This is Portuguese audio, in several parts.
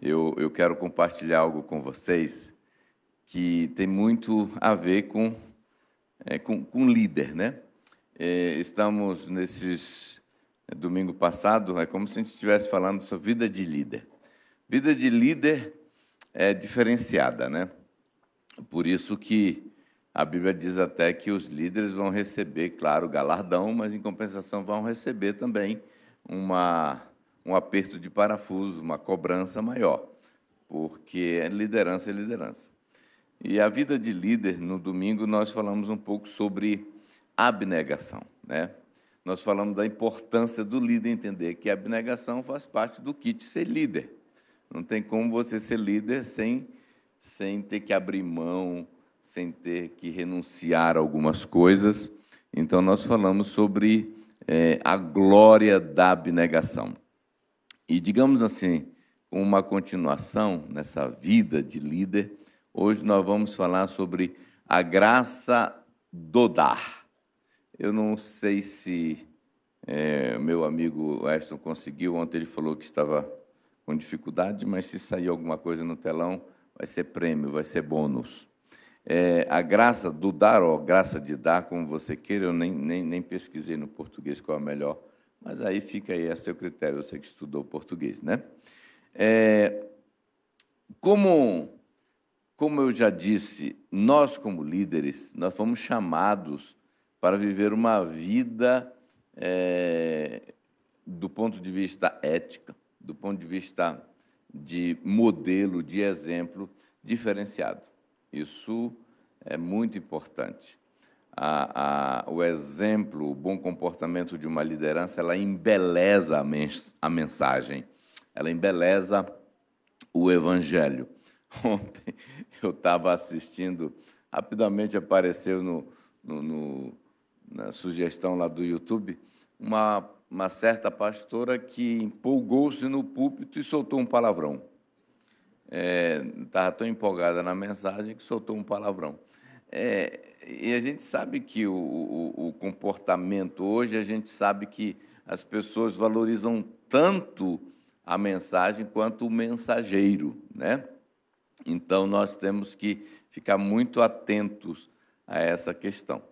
eu, eu quero compartilhar algo com vocês que tem muito a ver com, é, com, com líder, né? É, estamos nesses é, domingo passado, é como se a gente estivesse falando sobre vida de líder. Vida de líder é diferenciada, né? Por isso que a Bíblia diz até que os líderes vão receber, claro, galardão, mas em compensação vão receber também uma um aperto de parafuso, uma cobrança maior, porque é liderança é liderança. E a vida de líder, no domingo, nós falamos um pouco sobre abnegação. Né? Nós falamos da importância do líder entender que a abnegação faz parte do kit ser líder. Não tem como você ser líder sem, sem ter que abrir mão, sem ter que renunciar a algumas coisas. Então, nós falamos sobre é, a glória da abnegação. E digamos assim, uma continuação nessa vida de líder, hoje nós vamos falar sobre a graça do dar. Eu não sei se é, meu amigo Aston conseguiu, ontem ele falou que estava com dificuldade, mas se sair alguma coisa no telão, vai ser prêmio, vai ser bônus. É, a graça do dar, ou graça de dar, como você queira, eu nem, nem, nem pesquisei no português qual é a melhor mas aí fica aí a seu critério, você que estudou português, né? É, como, como eu já disse, nós como líderes, nós fomos chamados para viver uma vida é, do ponto de vista ética, do ponto de vista de modelo, de exemplo diferenciado. Isso é muito importante a, a, o exemplo, o bom comportamento de uma liderança, ela embeleza a, a mensagem, ela embeleza o evangelho. Ontem eu estava assistindo, rapidamente apareceu no, no, no, na sugestão lá do YouTube uma, uma certa pastora que empolgou-se no púlpito e soltou um palavrão. Estava é, tão empolgada na mensagem que soltou um palavrão. É, e a gente sabe que o, o, o, comportamento hoje, a gente sabe que as pessoas valorizam tanto a mensagem quanto o mensageiro, né? Então nós temos que ficar muito atentos a essa questão.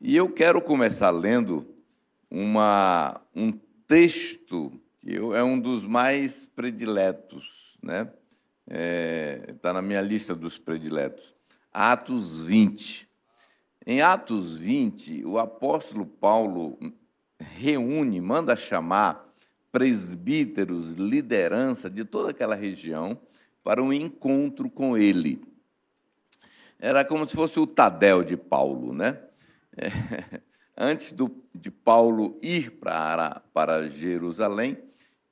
E eu quero começar lendo uma, um texto que eu, é um dos mais prediletos, né? Está é, tá na minha lista dos prediletos Atos 20. Em Atos 20, o apóstolo Paulo reúne, manda chamar presbíteros, liderança de toda aquela região para um encontro com ele. Era como se fosse o Tadel de Paulo, né? É, antes do, de Paulo ir para, para Jerusalém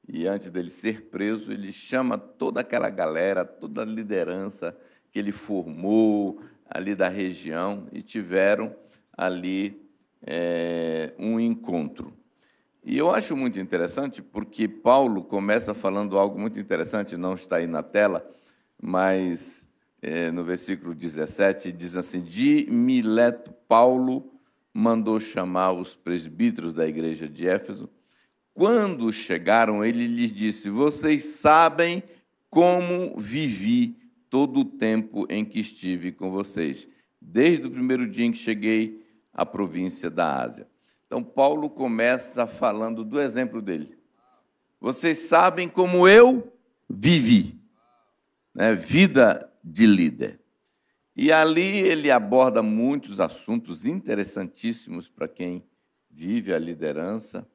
e antes dele ser preso, ele chama toda aquela galera, toda a liderança que ele formou ali da região e tiveram ali é, um encontro. E eu acho muito interessante porque Paulo começa falando algo muito interessante, não está aí na tela, mas é, no versículo 17 diz assim: De Mileto, Paulo mandou chamar os presbíteros da igreja de Éfeso. Quando chegaram, ele lhes disse: Vocês sabem como vivi todo o tempo em que estive com vocês, desde o primeiro dia em que cheguei à província da Ásia. Então, Paulo começa falando do exemplo dele. Vocês sabem como eu vivi, né? vida de líder. E ali ele aborda muitos assuntos interessantíssimos para quem vive a liderança,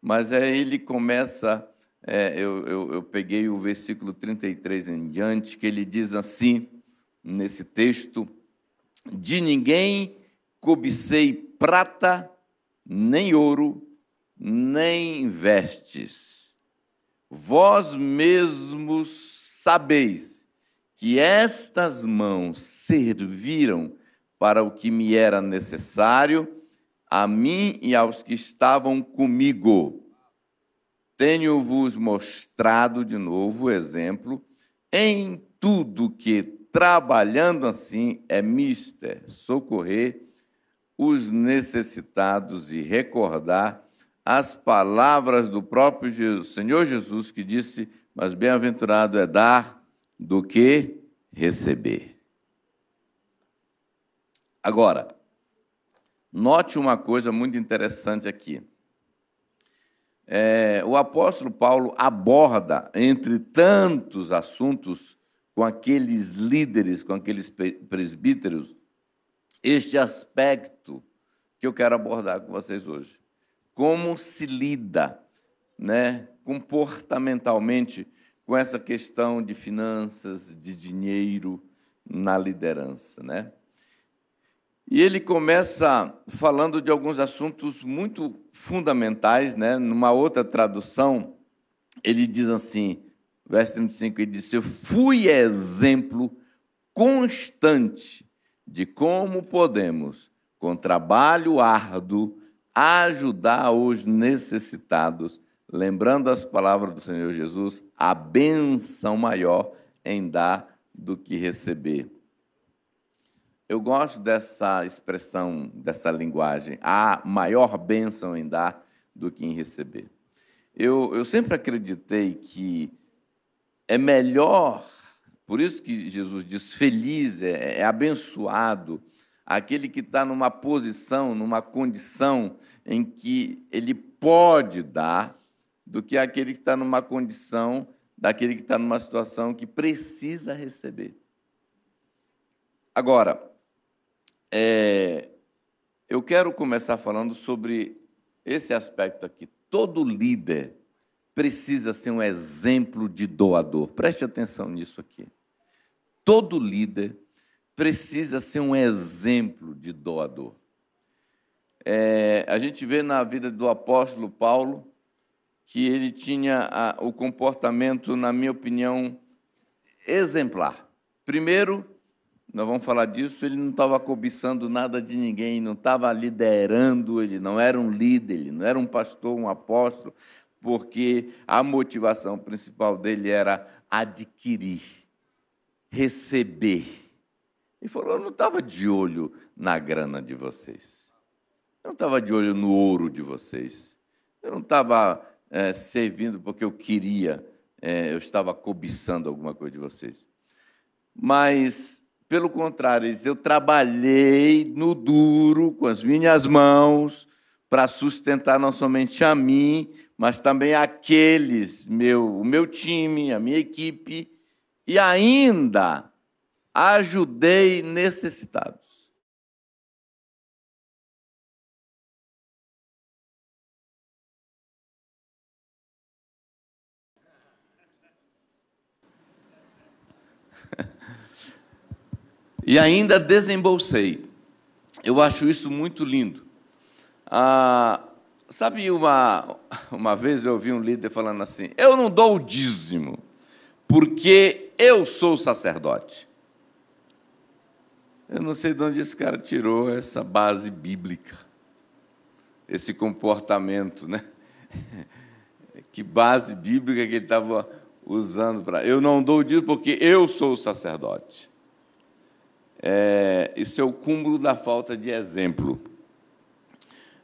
mas aí ele começa é, eu, eu, eu peguei o versículo 33 em diante, que ele diz assim, nesse texto: De ninguém cobicei prata, nem ouro, nem vestes. Vós mesmos sabeis que estas mãos serviram para o que me era necessário, a mim e aos que estavam comigo tenho-vos mostrado de novo o exemplo em tudo que, trabalhando assim, é mister, socorrer os necessitados e recordar as palavras do próprio Jesus, Senhor Jesus, que disse: Mas bem-aventurado é dar do que receber. Agora, note uma coisa muito interessante aqui é, o apóstolo Paulo aborda, entre tantos assuntos, com aqueles líderes, com aqueles presbíteros, este aspecto que eu quero abordar com vocês hoje. Como se lida né, comportamentalmente com essa questão de finanças, de dinheiro na liderança, né? E ele começa falando de alguns assuntos muito fundamentais, né? Numa outra tradução, ele diz assim, verso 35, ele diz: "Eu fui exemplo constante de como podemos, com trabalho árduo, ajudar os necessitados, lembrando as palavras do Senhor Jesus, a benção maior em dar do que receber." Eu gosto dessa expressão, dessa linguagem. Há maior bênção em dar do que em receber. Eu, eu sempre acreditei que é melhor, por isso que Jesus diz: feliz, é, é abençoado aquele que está numa posição, numa condição em que ele pode dar, do que aquele que está numa condição, daquele que está numa situação que precisa receber. Agora, é, eu quero começar falando sobre esse aspecto aqui. Todo líder precisa ser um exemplo de doador. Preste atenção nisso aqui. Todo líder precisa ser um exemplo de doador. É, a gente vê na vida do apóstolo Paulo que ele tinha a, o comportamento, na minha opinião, exemplar. Primeiro, nós vamos falar disso. Ele não estava cobiçando nada de ninguém, não estava liderando, ele não era um líder, ele não era um pastor, um apóstolo, porque a motivação principal dele era adquirir, receber. Ele falou: Eu não estava de olho na grana de vocês, eu não estava de olho no ouro de vocês, eu não estava é, eh, servindo porque eu queria, é, eu estava cobiçando alguma coisa de vocês. Mas pelo contrário, Eu trabalhei no duro com as minhas mãos para sustentar não somente a mim, mas também aqueles, meu, o meu time, a minha equipe, e ainda ajudei necessitados. E ainda desembolsei. Eu acho isso muito lindo. Ah, sabe, uma, uma vez eu ouvi um líder falando assim: Eu não dou o dízimo, porque eu sou sacerdote. Eu não sei de onde esse cara tirou essa base bíblica, esse comportamento, né? Que base bíblica que ele estava usando para. Eu não dou o dízimo porque eu sou sacerdote. É, isso é o cúmulo da falta de exemplo.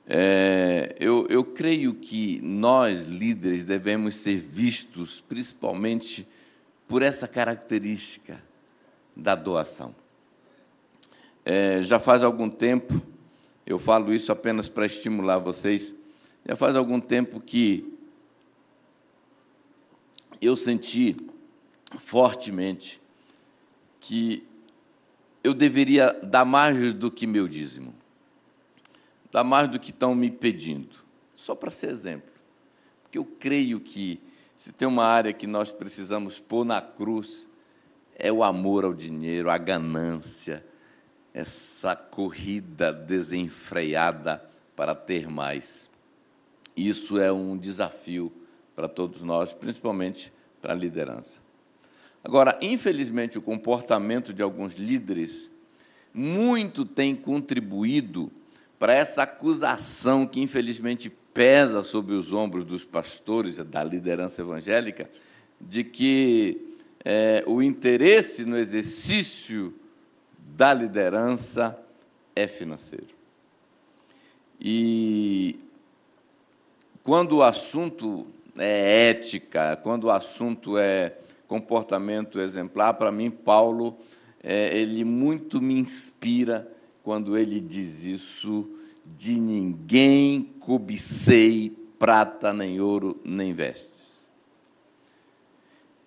É, eu, eu, creio que nós, líderes, devemos ser vistos principalmente por essa característica da doação. É, já faz algum tempo, eu falo isso apenas para estimular vocês, já faz algum tempo que eu senti fortemente que eu deveria dar mais do que meu dízimo, dar mais do que estão me pedindo, só para ser exemplo. Porque eu creio que se tem uma área que nós precisamos pôr na cruz, é o amor ao dinheiro, a ganância, essa corrida desenfreada para ter mais. Isso é um desafio para todos nós, principalmente para a liderança. Agora, infelizmente, o comportamento de alguns líderes muito tem contribuído para essa acusação que, infelizmente, pesa sobre os ombros dos pastores, da liderança evangélica, de que é, o interesse no exercício da liderança é financeiro. E quando o assunto é ética, quando o assunto é comportamento exemplar. Para mim, Paulo, é, ele muito me inspira quando ele diz isso: de ninguém cobicei prata, nem ouro, nem vestes.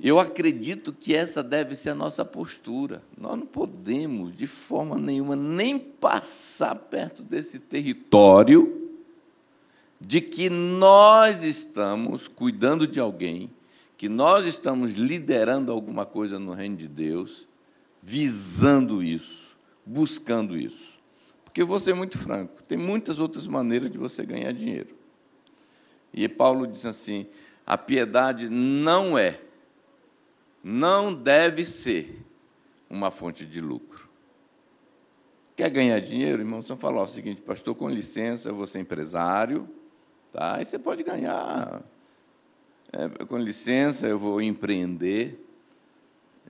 Eu acredito que essa deve ser a nossa postura. Nós não podemos, de forma nenhuma, nem passar perto desse território de que nós estamos cuidando de alguém que nós estamos liderando alguma coisa no reino de Deus, visando isso, buscando isso. Porque vou ser muito franco, tem muitas outras maneiras de você ganhar dinheiro. E Paulo diz assim: a piedade não é, não deve ser uma fonte de lucro. Quer ganhar dinheiro, irmão? Você falar é o seguinte, pastor, com licença, eu vou ser empresário, tá? E você pode ganhar é, com licença, eu vou empreender.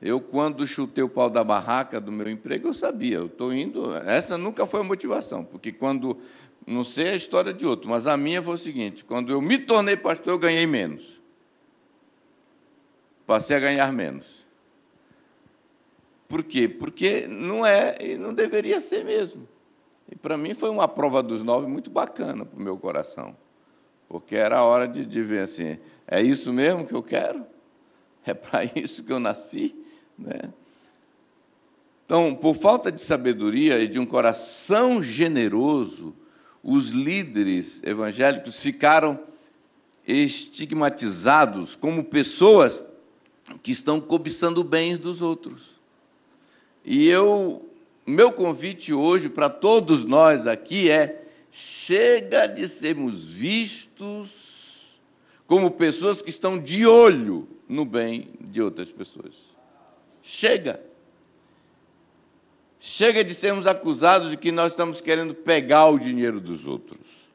Eu, quando chutei o pau da barraca do meu emprego, eu sabia, eu estou indo. Essa nunca foi a motivação, porque quando. Não sei a história de outro, mas a minha foi o seguinte: quando eu me tornei pastor, eu ganhei menos. Passei a ganhar menos. Por quê? Porque não é e não deveria ser mesmo. E para mim foi uma prova dos nove muito bacana para o meu coração, porque era a hora de, de ver assim: é isso mesmo que eu quero? É para isso que eu nasci? Né? Então, por falta de sabedoria e de um coração generoso, os líderes evangélicos ficaram estigmatizados como pessoas que estão cobiçando bens dos outros. E eu, meu convite hoje para todos nós aqui é: chega de sermos vistos como pessoas que estão de olho no bem de outras pessoas. Chega! Chega de sermos acusados de que nós estamos querendo pegar o dinheiro dos outros.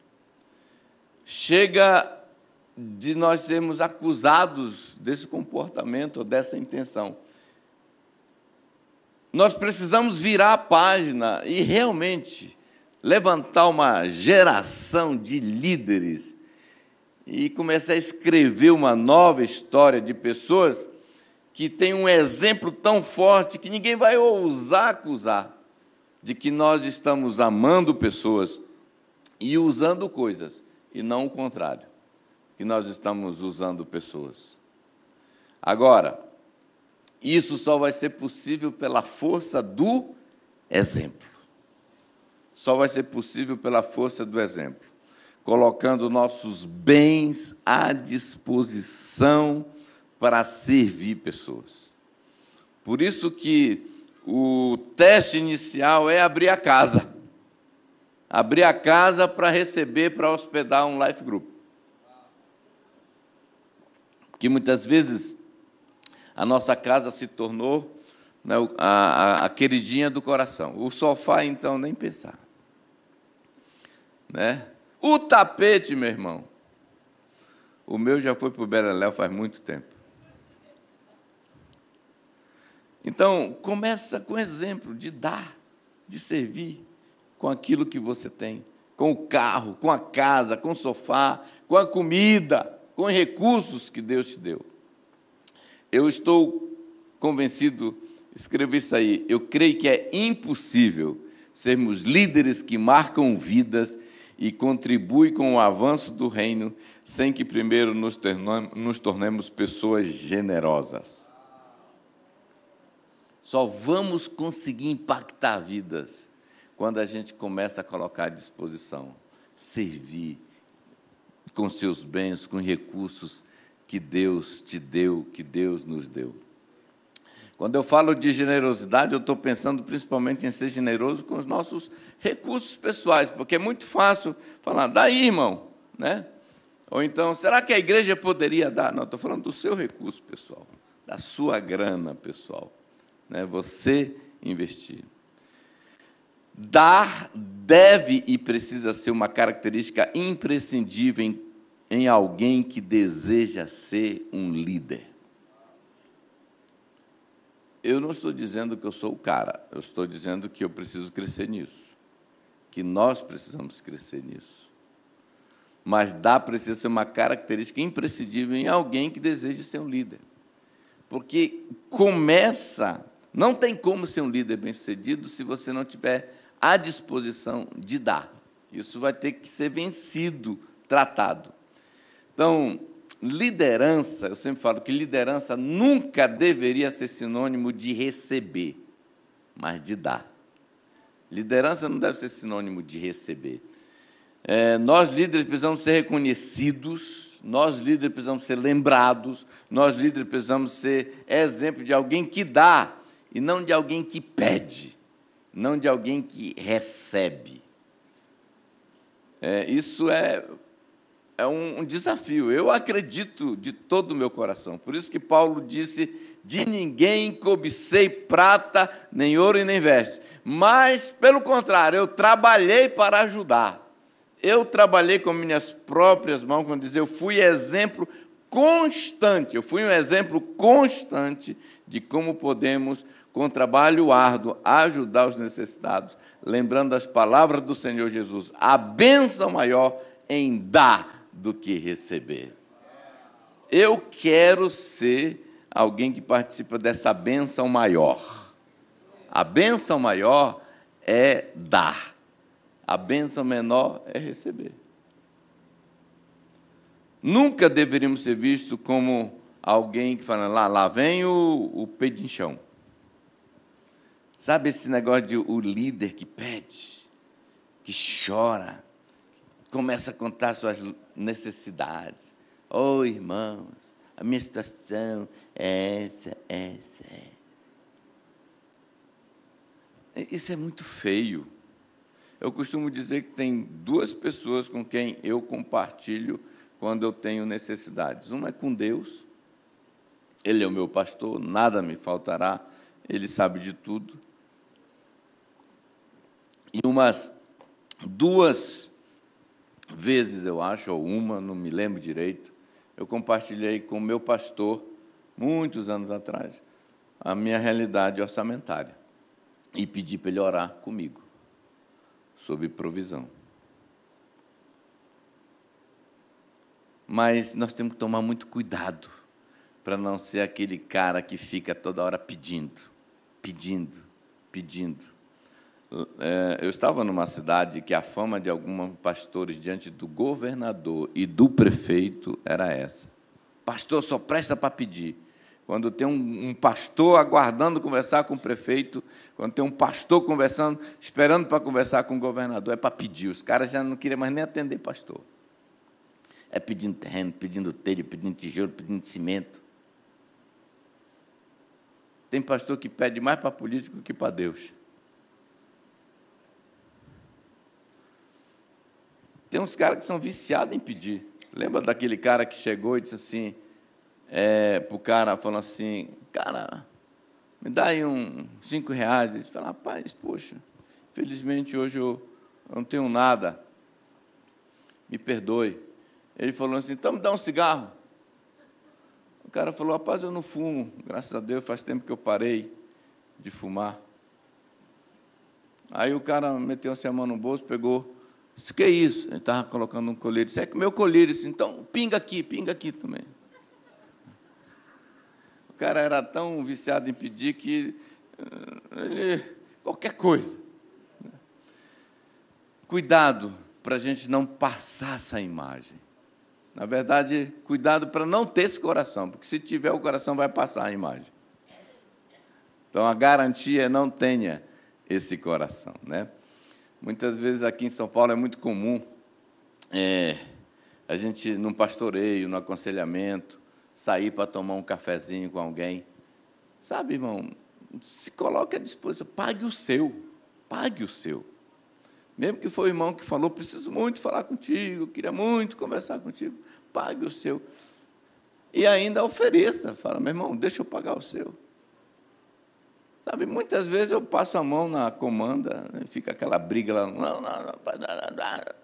Chega de nós sermos acusados desse comportamento, ou dessa intenção. Nós precisamos virar a página e realmente levantar uma geração de líderes e começar a escrever uma nova história de pessoas que têm um exemplo tão forte que ninguém vai ousar acusar de que nós estamos amando pessoas e usando coisas, e não o contrário, que nós estamos usando pessoas. Agora, isso só vai ser possível pela força do exemplo. Só vai ser possível pela força do exemplo colocando nossos bens à disposição para servir pessoas. Por isso que o teste inicial é abrir a casa. Abrir a casa para receber, para hospedar um life group. Porque muitas vezes a nossa casa se tornou né, a, a, a, queridinha do coração. O sofá, então, nem pensar. Né? O tapete, meu irmão. O meu já foi para o Beleléu faz muito tempo. Então, começa com exemplo de dar, de servir com aquilo que você tem, com o carro, com a casa, com o sofá, com a comida, com os recursos que Deus te deu. Eu estou convencido, escrevi isso aí, eu creio que é impossível sermos líderes que marcam vidas e contribui com o avanço do reino, sem que primeiro nos, nos tornemos pessoas generosas. Só vamos conseguir impactar vidas quando a gente começa a colocar à disposição, servir com seus bens, com recursos que Deus te deu, que Deus nos deu. Quando eu falo de generosidade, eu estou pensando principalmente em ser generoso com os nossos recursos pessoais, porque é muito fácil falar, daí, irmão, né? Ou então, será que a igreja poderia dar? Não, estou falando do seu recurso pessoal, da sua grana pessoal, né? Você investir. Dar deve e precisa ser uma característica imprescindível em, em alguém que deseja ser um líder. Eu não estou dizendo que eu sou o cara, eu estou dizendo que eu preciso crescer nisso, que nós precisamos crescer nisso. Mas dá precisa ser uma característica imprescindível em alguém que deseja ser um líder. Porque começa, não tem como ser um líder bem-sucedido se você não tiver a disposição de dar. Isso vai ter que ser vencido, tratado. Então, liderança, eu sempre falo que liderança nunca deveria ser sinônimo de receber, mas de dar. Liderança não deve ser sinônimo de receber. É, nós líderes precisamos ser reconhecidos, nós líderes precisamos ser lembrados, nós líderes precisamos ser exemplo de alguém que dá e não de alguém que pede, não de alguém que recebe. É, isso é é um, um desafio. Eu acredito de todo o meu coração. Por isso que Paulo disse: de ninguém cobicei prata, nem ouro e nem veste. Mas, pelo contrário, eu trabalhei para ajudar. Eu trabalhei com minhas próprias mãos, quando diz, eu fui exemplo constante, eu fui um exemplo constante de como podemos, com trabalho árduo, ajudar os necessitados. Lembrando as palavras do Senhor Jesus, a bênção maior em dar do que receber. Eu quero ser alguém que participa dessa benção maior. A benção maior é dar, a benção menor é receber. Nunca deveríamos ser vistos como alguém que fala, lá, lá vem o, o pedinchão. Sabe esse negócio de o líder que pede, que chora, começa a contar suas necessidades. Oh, irmãos, a minha situação é essa, é essa, é essa. Isso é muito feio. Eu costumo dizer que tem duas pessoas com quem eu compartilho quando eu tenho necessidades. Uma é com Deus, Ele é o meu pastor, nada me faltará, Ele sabe de tudo. E umas duas vezes, eu acho, ou uma, não me lembro direito, eu compartilhei com o meu pastor, muitos anos atrás, a minha realidade orçamentária e pedi para ele orar comigo sobre provisão. Mas nós temos que tomar muito cuidado para não ser aquele cara que fica toda hora pedindo, pedindo, pedindo. É, eu estava numa cidade que a fama de alguns pastores diante do governador e do prefeito era essa. Pastor só presta para pedir. Quando tem um, um pastor aguardando conversar com o prefeito, quando tem um pastor conversando, esperando para conversar com o governador, é para pedir. Os caras já não queriam mais nem atender pastor. É pedindo terreno, pedindo telha, pedindo tijolo, pedindo cimento. Tem pastor que pede mais para político que para Deus. Tem uns caras que são viciados em pedir. Lembra daquele cara que chegou e disse assim, é, para o cara, falou assim, cara, me dá aí um cinco reais. Ele falou rapaz, poxa, infelizmente hoje eu não tenho nada. Me perdoe. Ele falou assim, então me dá um cigarro. O cara falou, rapaz, eu não fumo. Graças a Deus, faz tempo que eu parei de fumar. Aí o cara meteu a mão no bolso, pegou o que é isso? Ele estava colocando um colírio. Disse, é que meu colírio. Disse, então, pinga aqui, pinga aqui também. O cara era tão viciado em pedir que eh, ele, qualquer coisa. Né? Cuidado para a gente não passar essa imagem. Na verdade, cuidado para não ter esse coração, porque se tiver o coração vai passar a imagem. Então a garantia é não tenha esse coração, né? Muitas vezes aqui em São Paulo é muito comum é, a gente, num pastoreio, no aconselhamento, sair para tomar um cafezinho com alguém. Sabe, irmão, se coloque à disposição, pague o seu, pague o seu. Mesmo que foi o irmão que falou, preciso muito falar contigo, queria muito conversar contigo, pague o seu. E ainda ofereça, fala, meu irmão, deixa eu pagar o seu. Sabe, muitas vezes eu passo a mão na comanda, né, fica aquela briga lá. Não, não, não,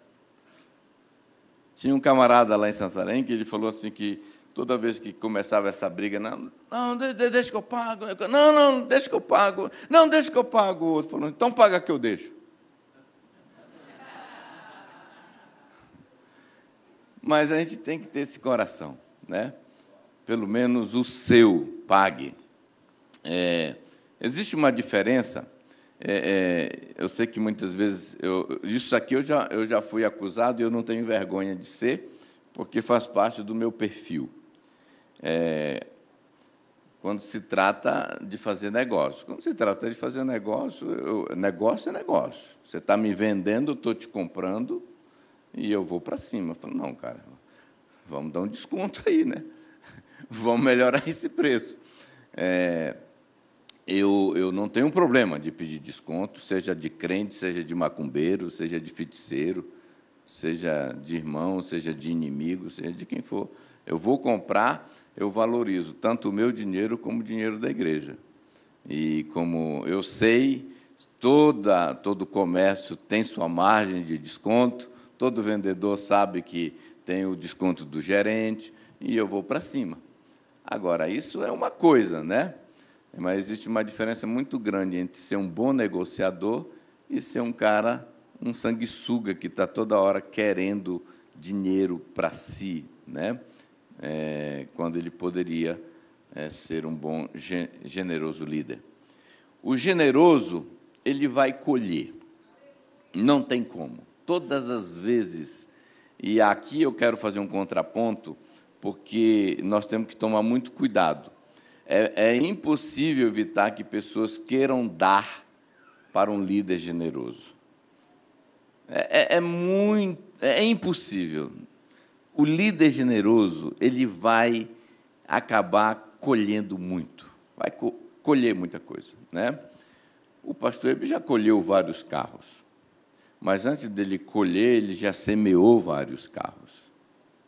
Tinha um camarada lá em Santarém que ele falou assim que toda vez que começava essa briga, não, não deixa que eu pago, não, não, deixa que eu pago, não, deixa que eu pago. O outro falou, então paga que eu deixo. Mas a gente tem que ter esse coração, né? Pelo menos o seu pague. É, Existe uma diferença. É, é, eu sei que muitas vezes eu, isso aqui eu já, eu já fui acusado e eu não tenho vergonha de ser, porque faz parte do meu perfil. É, quando se trata de fazer negócio. Quando se trata de fazer negócio, eu, negócio é negócio. Você está me vendendo, estou te comprando e eu vou para cima. Eu falo, não, cara, vamos dar um desconto aí, né? Vamos melhorar esse preço. É, eu, eu não tenho um problema de pedir desconto, seja de crente, seja de macumbeiro, seja de feiticeiro, seja de irmão, seja de inimigo, seja de quem for. Eu vou comprar, eu valorizo tanto o meu dinheiro como o dinheiro da igreja. E como eu sei, toda, todo comércio tem sua margem de desconto, todo vendedor sabe que tem o desconto do gerente, e eu vou para cima. Agora, isso é uma coisa, né? Mas existe uma diferença muito grande entre ser um bom negociador e ser um cara, um sanguessuga que está toda hora querendo dinheiro para si, né? É, quando ele poderia é, ser um bom, generoso líder. O generoso, ele vai colher. Não tem como. Todas as vezes. E aqui eu quero fazer um contraponto, porque nós temos que tomar muito cuidado é, é impossível evitar que pessoas queiram dar para um líder generoso. É, é, é, muito, é, é impossível. O líder generoso ele vai acabar colhendo muito, vai co colher muita coisa, né? O pastor Hebe já colheu vários carros, mas antes dele colher ele já semeou vários carros,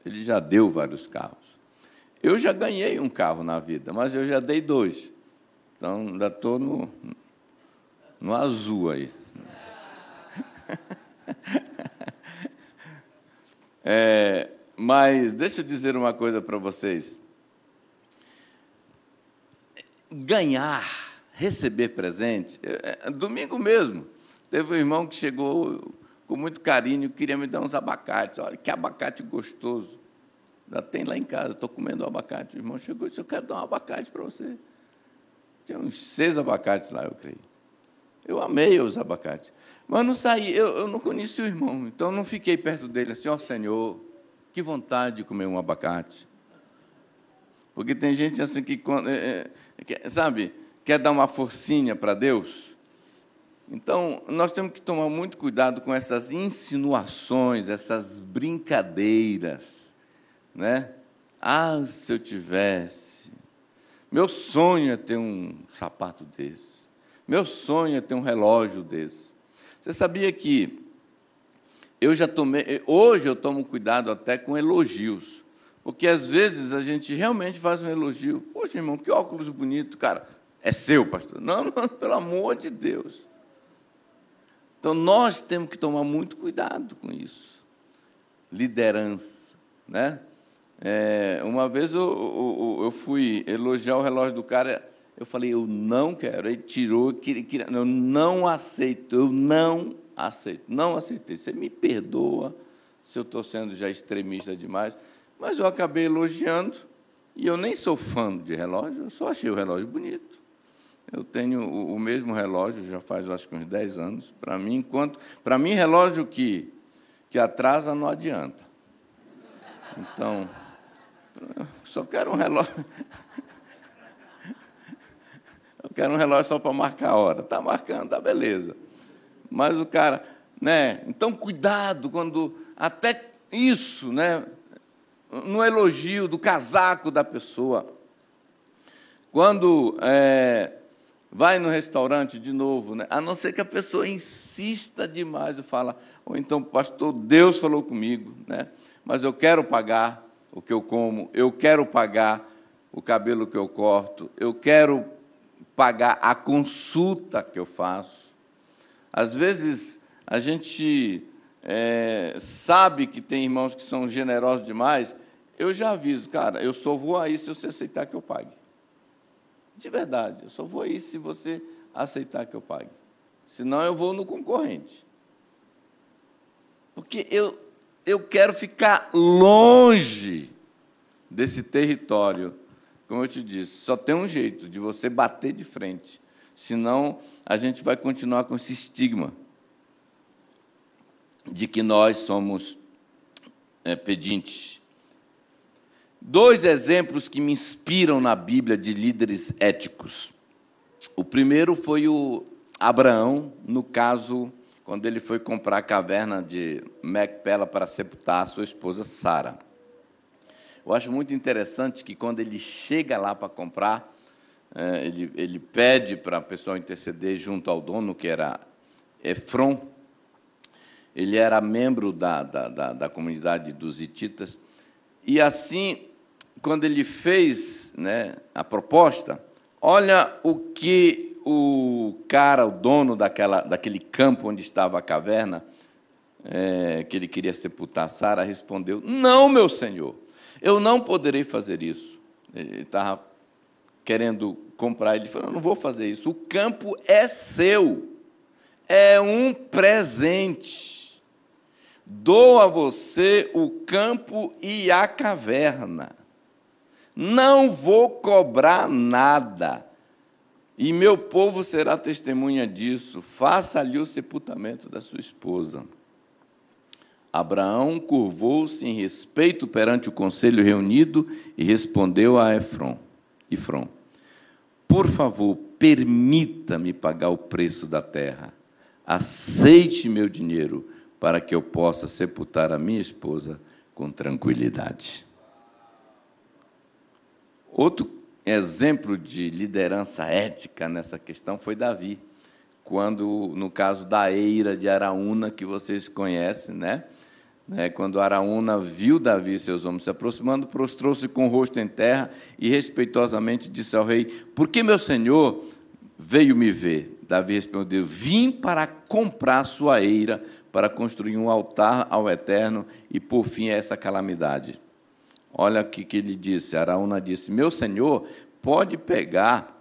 ele já deu vários carros. Eu já ganhei um carro na vida, mas eu já dei dois. Então, ainda estou no, no azul aí. É, mas deixa eu dizer uma coisa para vocês. Ganhar, receber presente, é, é, é, domingo mesmo, teve um irmão que chegou com muito carinho, queria me dar uns abacates. Olha que abacate gostoso. Já tem lá em casa, estou comendo um abacate. O irmão chegou e disse, eu quero dar um abacate para você. Tinha uns seis abacates lá, eu creio. Eu amei os abacates. Mas não saí, eu, eu não conheci o irmão, então não fiquei perto dele assim, ó oh, Senhor, que vontade de comer um abacate. Porque tem gente assim que, é, é, sabe, quer dar uma forcinha para Deus. Então, nós temos que tomar muito cuidado com essas insinuações, essas brincadeiras né? Ah, se eu tivesse. Meu sonho é ter um sapato desse. Meu sonho é ter um relógio desse. Você sabia que eu já tomei, eh, hoje eu tomo cuidado até com elogios. Porque às vezes a gente realmente faz um elogio. Poxa, irmão, que óculos bonito, cara. É seu, pastor. Não, não, pelo amor de Deus. Então nós temos que tomar muito cuidado com isso. Liderança, né? É, uma vez eu, eu, eu, fui elogiar o relógio do cara, eu falei, eu não quero. Ele tirou, eu não aceito, eu não aceito, não aceitei. Você me perdoa se eu estou sendo já extremista demais, mas eu acabei elogiando, e eu nem sou fã de relógio, eu só achei o relógio bonito. Eu tenho o, o mesmo relógio já faz acho que uns 10 anos. Para mim, enquanto para mim relógio que que atrasa não adianta. Então, só quero um relógio. Eu quero um relógio só para marcar a hora. Está marcando, tá beleza. Mas o cara, né? Então cuidado quando até isso, né? No elogio do casaco da pessoa. Quando é, vai no restaurante de novo, né? A não ser que a pessoa insista demais e fala, ou então, pastor, Deus falou comigo, né? Mas eu quero pagar o que eu como, eu quero pagar o cabelo que eu corto, eu quero pagar a consulta que eu faço. Às vezes a gente é, sabe que tem irmãos que são generosos demais. Eu já aviso, cara, eu só vou aí se você aceitar que eu pague. De verdade, eu só vou aí se você aceitar que eu pague. Senão eu vou no concorrente. Porque eu, eu quero ficar longe desse território. Como eu te disse, só tem um jeito de você bater de frente, senão a gente vai continuar com esse estigma de que nós somos é, pedintes. Dois exemplos que me inspiram na Bíblia de líderes éticos. O primeiro foi o Abraão, no caso quando ele foi comprar a caverna de Macpela para sepultar a sua esposa Sara. Eu acho muito interessante que quando ele chega lá para comprar, eh, ele, ele pede para a pessoa interceder junto ao dono, que era Efron. Ele era membro da, da, da, da comunidade dos Hititas. E assim, quando ele fez né, a proposta, olha o que o cara, o dono daquela, daquele campo onde estava a caverna, é, que ele queria sepultar Sara, respondeu: Não, meu senhor, eu não poderei fazer isso. Ele estava querendo comprar, ele falou: Não vou fazer isso. O campo é seu, é um presente. Dou a você o campo e a caverna. Não vou cobrar nada e meu povo será testemunha disso. Faça-lhe o sepultamento da sua esposa. Abraão curvou-se em respeito perante o conselho reunido e respondeu a Efron: Efron, por favor, permita-me pagar o preço da terra. Aceite meu dinheiro para que eu possa sepultar a minha esposa com tranquilidade. Outro exemplo de liderança ética nessa questão foi Davi, quando, no caso da eira de Araúna, que vocês conhecem, né? né? Quando Araúna viu Davi e seus homens se aproximando, prostrou-se com o rosto em terra e respeitosamente disse ao rei: Por que meu senhor veio me ver? Davi respondeu: Vim para comprar sua eira, para construir um altar ao Eterno e por fim a essa calamidade. Olha o que ele disse. Araúna disse: Meu senhor pode pegar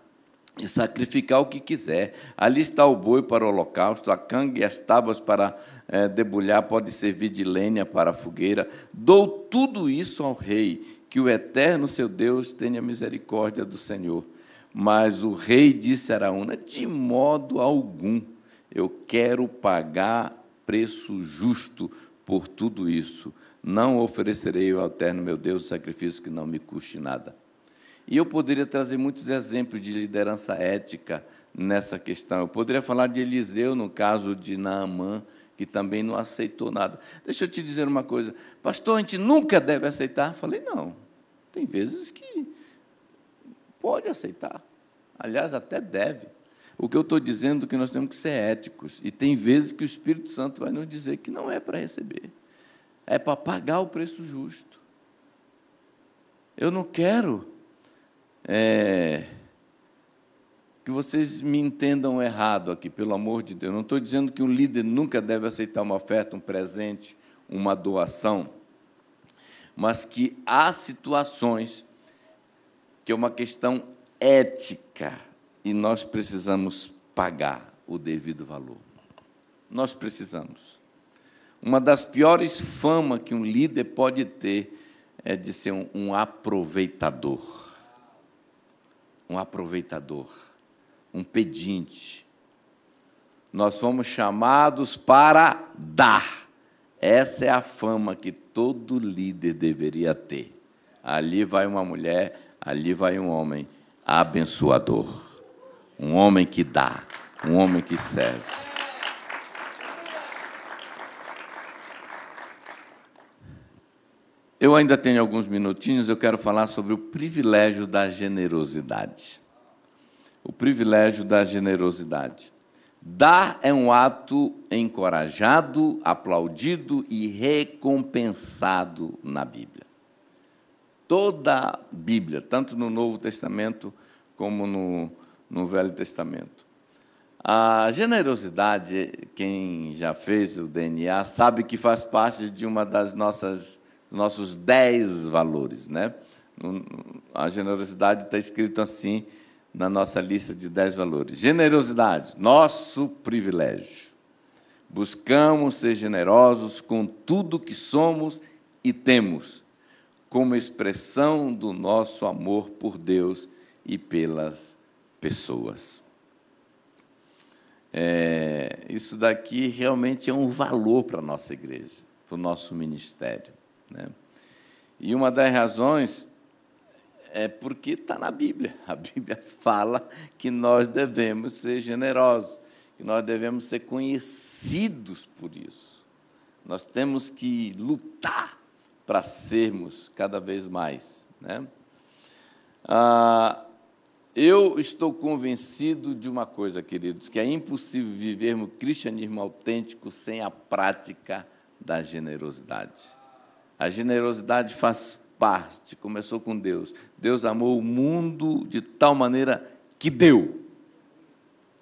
e sacrificar o que quiser. Ali está o boi para o holocausto, a canga e as tábuas para é, debulhar, pode servir de lenha para a fogueira. Dou tudo isso ao rei, que o eterno seu Deus tenha misericórdia do Senhor. Mas o rei disse a Araúna: De modo algum, eu quero pagar preço justo por tudo isso não oferecerei ao eterno meu Deus sacrifício que não me custe nada. E eu poderia trazer muitos exemplos de liderança ética nessa questão. Eu poderia falar de Eliseu, no caso de Naamã, que também não aceitou nada. Deixa eu te dizer uma coisa, pastor, a gente nunca deve aceitar? Falei, não. Tem vezes que pode aceitar. Aliás, até deve. O que eu estou dizendo é que nós temos que ser éticos. E tem vezes que o Espírito Santo vai nos dizer que não é para receber é para pagar o preço justo. Eu não quero é, que vocês me entendam errado aqui, pelo amor de Deus. não estou dizendo que um líder nunca deve aceitar uma oferta, um presente, uma doação, mas que há situações que é uma questão ética e nós precisamos pagar o devido valor. Nós precisamos. Uma das piores famas que um líder pode ter é de ser um, um aproveitador. Um aproveitador. Um pedinte. Nós fomos chamados para dar. Essa é a fama que todo líder deveria ter. Ali vai uma mulher, ali vai um homem abençoador. Um homem que dá, um homem que serve. Eu ainda tenho alguns minutinhos, eu quero falar sobre o privilégio da generosidade. O privilégio da generosidade. Dar é um ato encorajado, aplaudido e recompensado na Bíblia. Toda a Bíblia, tanto no Novo Testamento como no, no Velho Testamento. A generosidade, quem já fez o DNA, sabe que faz parte de uma das nossas nossos dez valores. Né? A generosidade está escrito assim na nossa lista de dez valores. Generosidade, nosso privilégio. Buscamos ser generosos com tudo que somos e temos, como expressão do nosso amor por Deus e pelas pessoas. É, isso daqui realmente é um valor para a nossa igreja, para o nosso ministério. Né? E uma das razões é porque está na Bíblia. A Bíblia fala que nós devemos ser generosos, que nós devemos ser conhecidos por isso. Nós temos que lutar para sermos cada vez mais. Né? Ah, eu estou convencido de uma coisa, queridos, que é impossível vivermos cristianismo autêntico sem a prática da generosidade. A generosidade faz parte, começou com Deus. Deus amou o mundo de tal maneira que deu.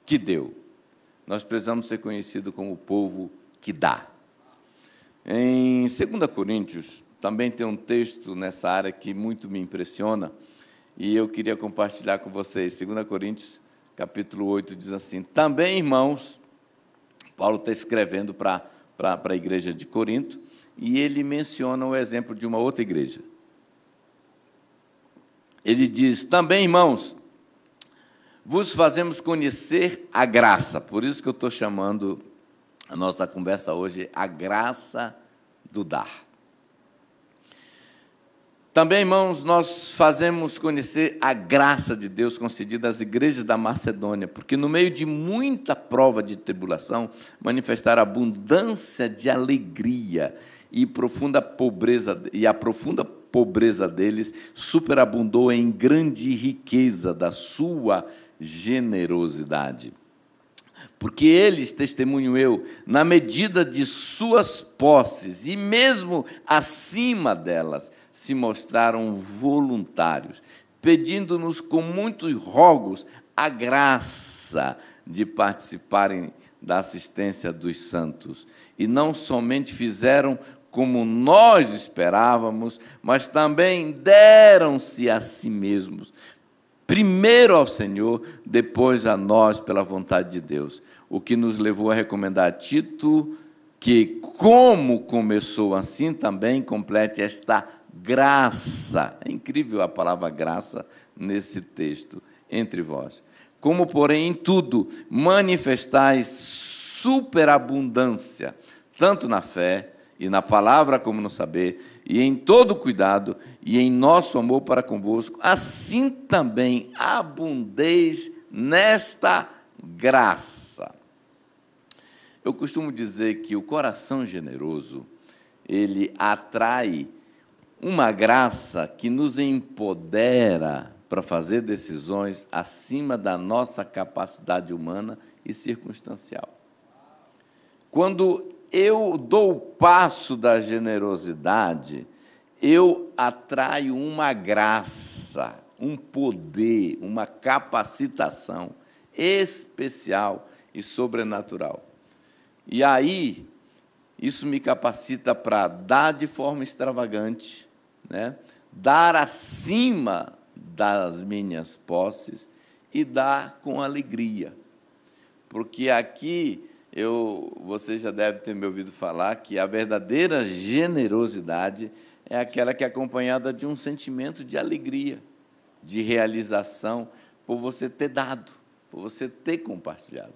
Que deu. Nós precisamos ser conhecidos como o povo que dá. Em 2 Coríntios, também tem um texto nessa área que muito me impressiona e eu queria compartilhar com vocês. 2 Coríntios, capítulo 8, diz assim: Também, irmãos, Paulo está escrevendo para a igreja de Corinto, e ele menciona o exemplo de uma outra igreja. Ele diz: também, irmãos, vos fazemos conhecer a graça. Por isso que eu estou chamando a nossa conversa hoje a graça do dar. Também, irmãos, nós fazemos conhecer a graça de Deus concedida às igrejas da Macedônia, porque no meio de muita prova de tribulação, manifestaram abundância de alegria e profunda pobreza e a profunda pobreza deles superabundou em grande riqueza da sua generosidade porque eles, testemunho eu, na medida de suas posses e mesmo acima delas, se mostraram voluntários, pedindo-nos com muitos rogos a graça de participarem da assistência dos santos. E não somente fizeram como nós esperávamos, mas também deram-se a si mesmos primeiro ao Senhor, depois a nós pela vontade de Deus. O que nos levou a recomendar a Tito que, como começou assim, também complete esta graça. É incrível a palavra graça nesse texto, entre vós. Como, porém, em tudo manifestais superabundância, tanto na fé e na palavra como no saber, e em todo cuidado, e em nosso amor para convosco, assim também abundeis nesta graça. Eu costumo dizer que o coração generoso, ele atrai uma graça que nos empodera para fazer decisões acima da nossa capacidade humana e circunstancial. Quando eu dou o passo da generosidade, eu atraio uma graça, um poder, uma capacitação especial e sobrenatural. E aí, isso me capacita para dar de forma extravagante, né? dar acima das minhas posses e dar com alegria. Porque aqui eu, você já deve ter me ouvido falar que a verdadeira generosidade é aquela que é acompanhada de um sentimento de alegria, de realização por você ter dado, por você ter compartilhado.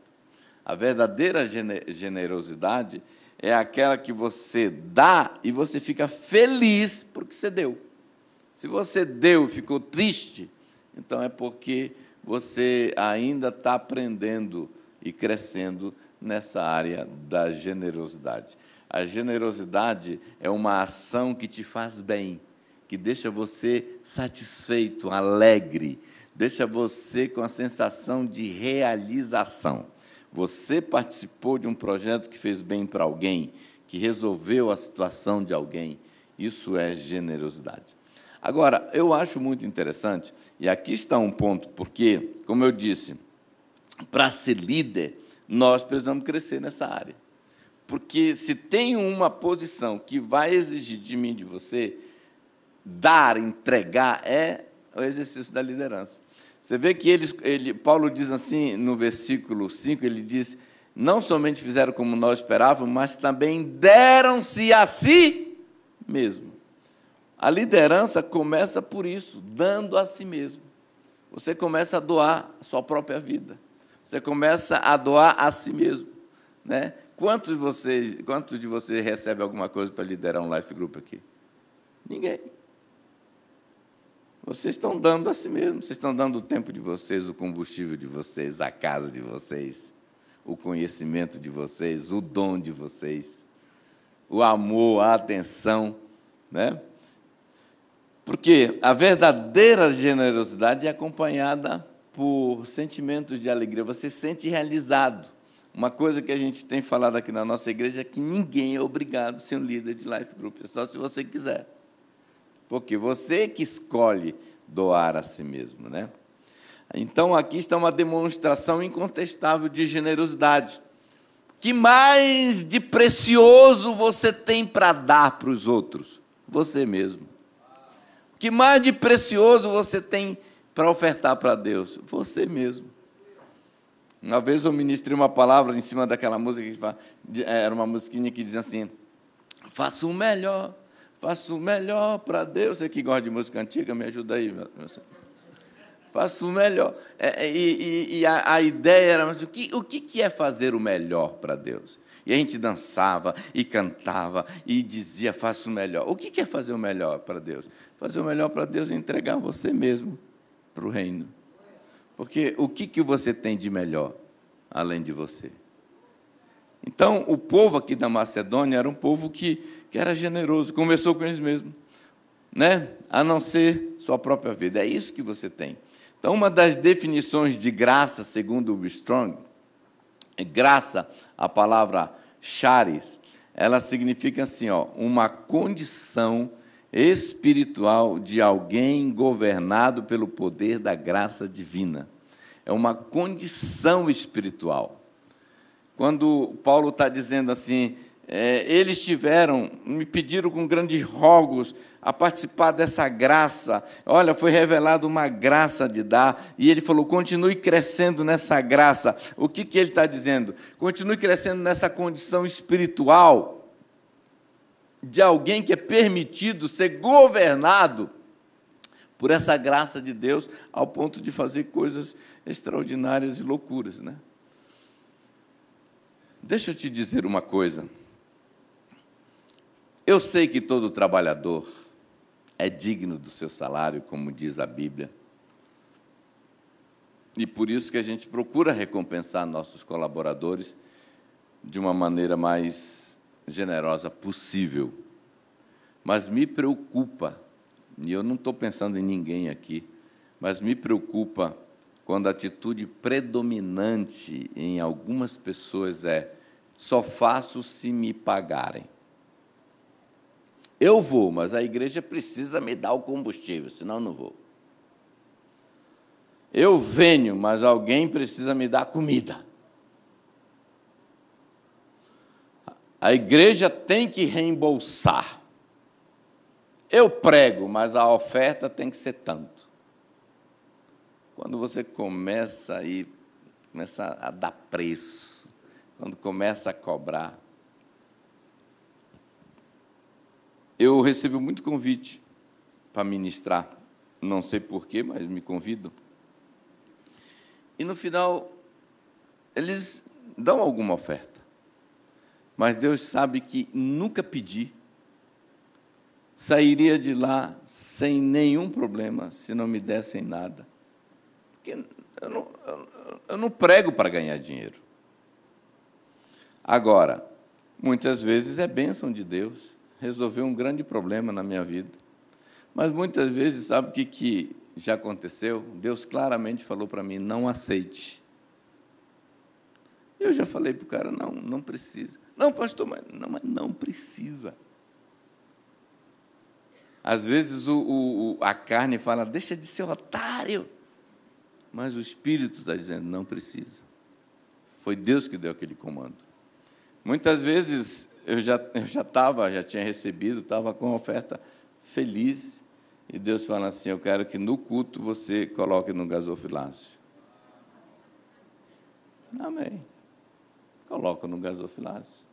A verdadeira generosidade é aquela que você dá e você fica feliz porque você deu. Se você deu e ficou triste, então é porque você ainda está aprendendo e crescendo nessa área da generosidade. A generosidade é uma ação que te faz bem, que deixa você satisfeito, alegre, deixa você com a sensação de realização. Você participou de um projeto que fez bem para alguém, que resolveu a situação de alguém. Isso é generosidade. Agora, eu acho muito interessante, e aqui está um ponto, porque, como eu disse, para ser líder, nós precisamos crescer nessa área. Porque se tem uma posição que vai exigir de mim, de você, dar, entregar, é o exercício da liderança. Você vê que eles, ele, Paulo diz assim no versículo 5, ele diz: Não somente fizeram como nós esperávamos, mas também deram-se a si mesmo. A liderança começa por isso, dando a si mesmo. Você começa a doar a sua própria vida. Você começa a doar a si mesmo, né? Quantos de vocês, quantos de vocês recebem alguma coisa para liderar um life group aqui? Ninguém. Vocês estão dando a si mesmo, vocês estão dando o tempo de vocês, o combustível de vocês, a casa de vocês, o conhecimento de vocês, o dom de vocês, o amor, a atenção, né? Porque a verdadeira generosidade é acompanhada por sentimentos de alegria. Você se sente realizado. Uma coisa que a gente tem falado aqui na nossa igreja é que ninguém é obrigado a ser um líder de life group, é só se você quiser. Porque você que escolhe doar a si mesmo, né? Então aqui está uma demonstração incontestável de generosidade. Que mais de precioso você tem para dar para os outros? Você mesmo. Que mais de precioso você tem para ofertar para Deus? Você mesmo. Uma vez eu ministrei uma palavra em cima daquela música que fala, é, era uma musiquinha que dizia assim: faço o melhor, faço o melhor para Deus. Você que gosta de música antiga, me ajuda aí, meu, senhor. Faço o melhor. É, é, e, e a, a, ideia era, mas o que, o que é fazer o melhor para Deus? E a gente dançava e cantava e dizia: faço o melhor. O que é fazer o melhor para Deus? Fazer o melhor para Deus é entregar você mesmo para o reino. Porque o que, que você tem de melhor além de você? Então, o povo aqui da Macedônia era um povo que, que era generoso, conversou com eles mesmos, né? a não ser sua própria vida. É isso que você tem. Então, uma das definições de graça, segundo o Strong, é graça, a palavra charis, ela significa assim, ó, uma condição espiritual de alguém governado pelo poder da graça divina. É uma condição espiritual. Quando Paulo está dizendo assim, é, eles tiveram, me pediram com grandes rogos a participar dessa graça. Olha, foi revelada uma graça de dar, e ele falou: continue crescendo nessa graça. O que, que ele está dizendo? Continue crescendo nessa condição espiritual de alguém que é permitido ser governado por essa graça de Deus ao ponto de fazer coisas extraordinárias e loucuras, né? Deixa eu te dizer uma coisa. Eu sei que todo trabalhador é digno do seu salário, como diz a Bíblia. E por isso que a gente procura recompensar nossos colaboradores de uma maneira mais generosa possível. Mas me preocupa, e eu não estou pensando em ninguém aqui, mas me preocupa quando a atitude predominante em algumas pessoas é: só faço se me pagarem. Eu vou, mas a igreja precisa me dar o combustível, senão não vou. Eu venho, mas alguém precisa me dar comida. A igreja tem que reembolsar. Eu prego, mas a oferta tem que ser tanto. Quando você começa a ir, começa a dar preço, quando começa a cobrar. Eu recebo muito convite para ministrar, não sei porquê, mas me convidam. E no final, eles dão alguma oferta. Mas Deus sabe que nunca pedi sairia de lá sem nenhum problema se não me dessem nada. Porque eu não, eu não prego para ganhar dinheiro. Agora, muitas vezes é bênção de Deus resolver um grande problema na minha vida. Mas muitas vezes, sabe o que, que já aconteceu? Deus claramente falou para mim: não aceite. Eu já falei para o cara, não, não precisa. Não, pastor, mas não, mas não precisa. Às vezes o, o, a carne fala, deixa de ser otário. Mas o espírito está dizendo, não precisa. Foi Deus que deu aquele comando. Muitas vezes eu já estava, eu já, estava, já tinha recebido, estava com a oferta feliz. E Deus fala assim: Eu quero que no culto você coloque no gasofilácio. Amém coloca no gasofilácio.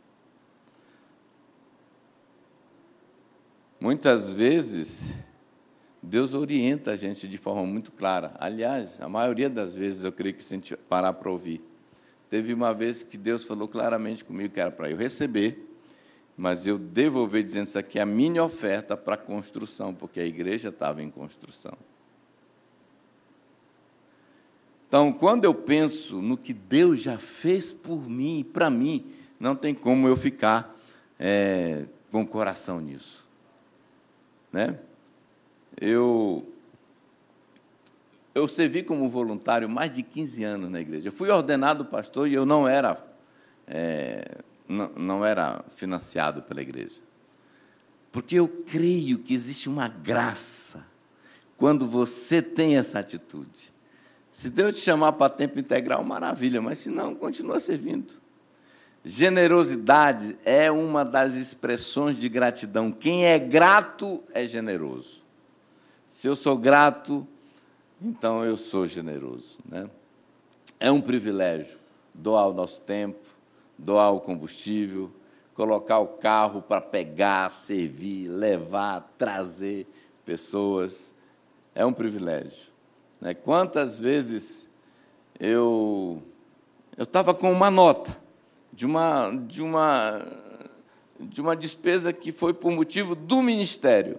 Muitas vezes, Deus orienta a gente de forma muito clara. Aliás, a maioria das vezes eu creio que se a gente parar para ouvir. Teve uma vez que Deus falou claramente comigo que era para eu receber, mas eu devolver dizendo isso aqui é a minha oferta para a construção, porque a igreja estava em construção. Então, quando eu penso no que Deus já fez por mim e para mim, não tem como eu ficar é, com o coração nisso. Né? Eu, eu servi como voluntário mais de 15 anos na igreja. Eu fui ordenado pastor e eu não era, é, não, não era financiado pela igreja. Porque eu creio que existe uma graça quando você tem essa atitude. Se Deus te chamar para tempo integral, maravilha, mas se não, continua servindo. Generosidade é uma das expressões de gratidão. Quem é grato é generoso. Se eu sou grato, então eu sou generoso. Né? É um privilégio doar o nosso tempo, doar o combustível, colocar o carro para pegar, servir, levar, trazer pessoas. É um privilégio. Né? Quantas vezes eu eu estava com uma nota de uma de uma de uma despesa que foi por motivo do ministério.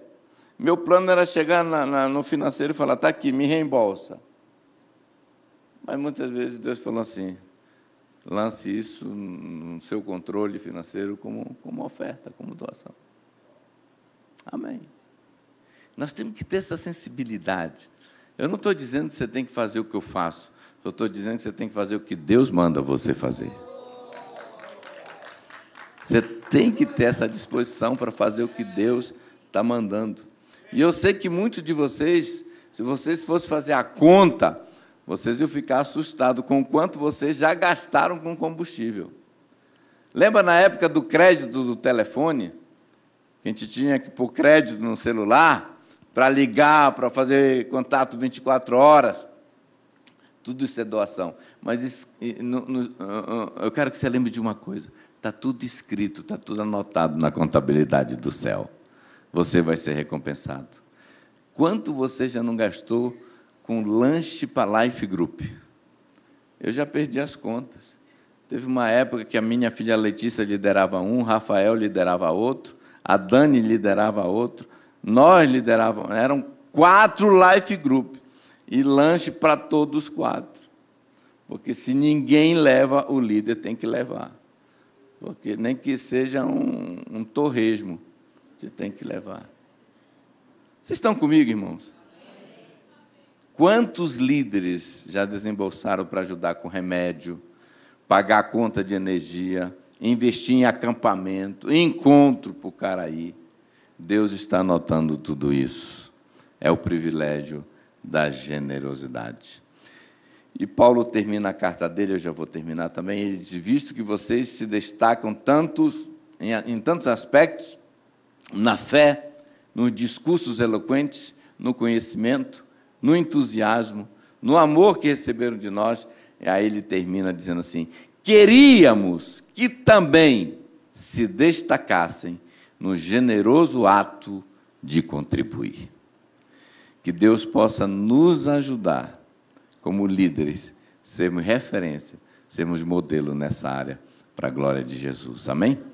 Meu plano era chegar na, na, no financeiro e falar, tá aqui, me reembolsa. Mas muitas vezes Deus falou assim, lance isso no seu controle financeiro como, como oferta, como doação. Amém. Nós temos que ter essa sensibilidade eu não estou dizendo que você tem que fazer o que eu faço. Eu estou dizendo que você tem que fazer o que Deus manda você fazer. Você tem que ter essa disposição para fazer o que Deus está mandando. E eu sei que muitos de vocês, se vocês fossem fazer a conta, vocês iam ficar assustados com o quanto vocês já gastaram com combustível. Lembra na época do crédito do telefone? A gente tinha que pôr crédito no celular para ligar, para fazer contato 24 horas. Tudo isso é doação. Mas isso, no, no, ah, ah, eu quero que você lembre de uma coisa: está tudo escrito, está tudo anotado na contabilidade do céu. Você vai ser recompensado. Quanto você já não gastou com lanche para Life Group? Eu já perdi as contas. Teve uma época que a minha filha Letícia liderava um, Rafael liderava outro, a Dani liderava outro, nós liderávamos, eram quatro life group e lanche para todos quatro. Porque se ninguém leva, o líder tem que levar. Porque nem que seja um, um torresmo, você tem que levar. Vocês estão comigo, irmãos? Quantos líderes já desembolsaram para ajudar com remédio, pagar a conta de energia, investir em acampamento, encontro para o cara aí? Deus está notando tudo isso. É o privilégio da generosidade. E Paulo termina a carta dele, eu já vou terminar também. Ele diz: Visto que vocês se destacam tantos, em, em tantos aspectos, na fé, nos discursos eloquentes, no conhecimento, no entusiasmo, no amor que receberam de nós. E aí ele termina dizendo assim: Queríamos que também se destacassem no generoso ato de contribuir. Que Deus possa nos ajudar, como líderes, sermos referência, sermos modelo nessa área, para a glória de Jesus. Amém?